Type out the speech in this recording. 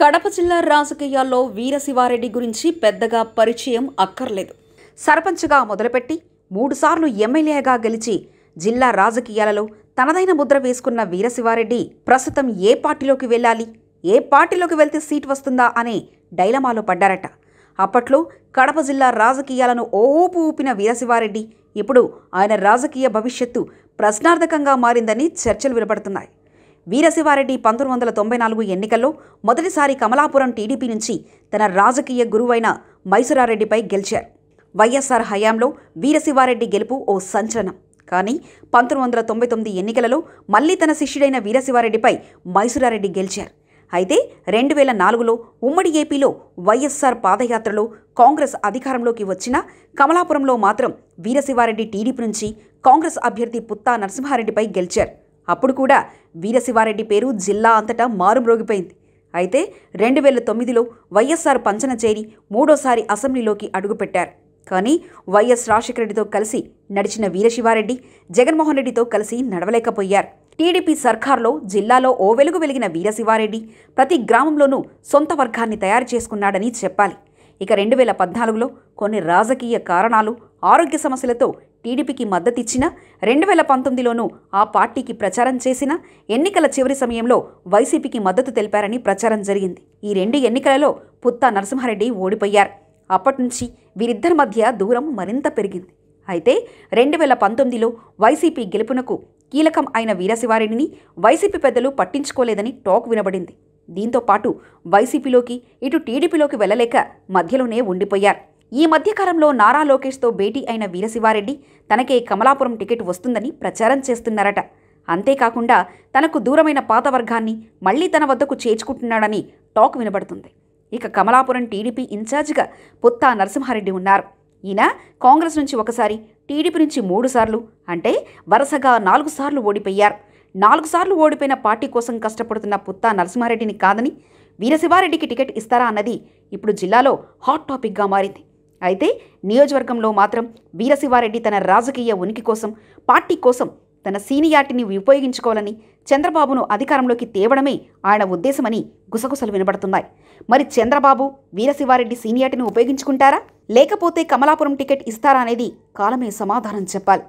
కడప జిల్లా రాజకీయాల్లో వీరశివారెడ్డి గురించి పెద్దగా పరిచయం అక్కర్లేదు సర్పంచ్గా మొదలుపెట్టి మూడుసార్లు ఎమ్మెల్యేగా గెలిచి జిల్లా రాజకీయాలలో తనదైన ముద్ర వేసుకున్న వీరశివారెడ్డి ప్రస్తుతం ఏ పార్టీలోకి వెళ్ళాలి ఏ పార్టీలోకి వెళ్తే సీట్ వస్తుందా అనే డైలమాలో పడ్డారట అప్పట్లో కడప జిల్లా రాజకీయాలను ఓపు ఊపిన వీరశివారెడ్డి ఇప్పుడు ఆయన రాజకీయ భవిష్యత్తు ప్రశ్నార్థకంగా మారిందని చర్చలు వినపడుతున్నాయి వీరశివారెడ్డి పంతొమ్మిది వందల తొంభై నాలుగు ఎన్నికల్లో మొదటిసారి కమలాపురం టీడీపీ నుంచి తన రాజకీయ గురువైన మైసూరారెడ్డిపై గెలిచారు వైఎస్ఆర్ హయాంలో వీరశివారెడ్డి గెలుపు ఓ సంచలనం కానీ పంతొమ్మిది వందల తొంభై తొమ్మిది ఎన్నికలలో మళ్లీ తన శిష్యుడైన వీరశివారెడ్డిపై మైసూరారెడ్డి గెలిచారు అయితే రెండు వేల నాలుగులో ఉమ్మడి ఏపీలో వైఎస్ఆర్ పాదయాత్రలో కాంగ్రెస్ అధికారంలోకి వచ్చిన కమలాపురంలో మాత్రం వీరశివారెడ్డి టీడీపీ నుంచి కాంగ్రెస్ అభ్యర్థి పుత్తా నరసింహారెడ్డిపై గెలిచారు అప్పుడు కూడా వీరశివారెడ్డి పేరు జిల్లా అంతటా మారుమ్రోగిపోయింది అయితే రెండు వేల తొమ్మిదిలో వైఎస్ఆర్ పంచన చేరి మూడోసారి అసెంబ్లీలోకి అడుగుపెట్టారు కానీ వైఎస్ రాజశేఖర రెడ్డితో కలిసి నడిచిన వీరశివారెడ్డి జగన్మోహన్ రెడ్డితో కలిసి నడవలేకపోయారు టీడీపీ సర్కార్లో జిల్లాలో ఓ వెలుగు వెలిగిన వీరశివారెడ్డి ప్రతి గ్రామంలోనూ సొంత వర్గాన్ని తయారు చేసుకున్నాడని చెప్పాలి ఇక రెండు వేల పద్నాలుగులో కొన్ని రాజకీయ కారణాలు ఆరోగ్య సమస్యలతో టీడీపీకి మద్దతిచ్చినా రెండు వేల పంతొమ్మిదిలోనూ ఆ పార్టీకి ప్రచారం చేసినా ఎన్నికల చివరి సమయంలో వైసీపీకి మద్దతు తెలిపారని ప్రచారం జరిగింది ఈ రెండు ఎన్నికలలో పుత్తా నరసింహారెడ్డి ఓడిపోయారు అప్పటినుంచి వీరిద్దరి మధ్య దూరం మరింత పెరిగింది అయితే రెండు వేల పంతొమ్మిదిలో వైసీపీ గెలుపునకు కీలకం అయిన వీరశివారిని వైసీపీ పెద్దలు పట్టించుకోలేదని టాక్ వినబడింది దీంతో పాటు వైసీపీలోకి ఇటు టీడీపీలోకి వెళ్ళలేక మధ్యలోనే ఉండిపోయారు ఈ మధ్యకాలంలో నారా లోకేష్తో భేటీ అయిన వీరశివారెడ్డి తనకే కమలాపురం టికెట్ వస్తుందని ప్రచారం చేస్తున్నారట అంతేకాకుండా తనకు దూరమైన పాత వర్గాన్ని మళ్లీ తన వద్దకు చేర్చుకుంటున్నాడని టాక్ వినబడుతుంది ఇక కమలాపురం టీడీపీ ఇన్ఛార్జిగా పుత్తా నరసింహారెడ్డి ఉన్నారు ఈయన కాంగ్రెస్ నుంచి ఒకసారి టీడీపీ నుంచి మూడుసార్లు అంటే వరుసగా నాలుగు సార్లు ఓడిపోయారు నాలుగు సార్లు ఓడిపోయిన పార్టీ కోసం కష్టపడుతున్న పుత్తా నరసింహారెడ్డిని కాదని వీరశివారెడ్డికి టికెట్ ఇస్తారా అన్నది ఇప్పుడు జిల్లాలో హాట్ టాపిక్గా మారింది అయితే నియోజకవర్గంలో మాత్రం వీరశివారెడ్డి తన రాజకీయ ఉనికి కోసం పార్టీ కోసం తన సీనియార్టీని ఉపయోగించుకోవాలని చంద్రబాబును అధికారంలోకి తేవడమే ఆయన ఉద్దేశమని గుసగుసలు వినబడుతున్నాయి మరి చంద్రబాబు వీరశివారెడ్డి సీనియార్టీని ఉపయోగించుకుంటారా లేకపోతే కమలాపురం టికెట్ ఇస్తారా అనేది కాలమే సమాధానం చెప్పాలి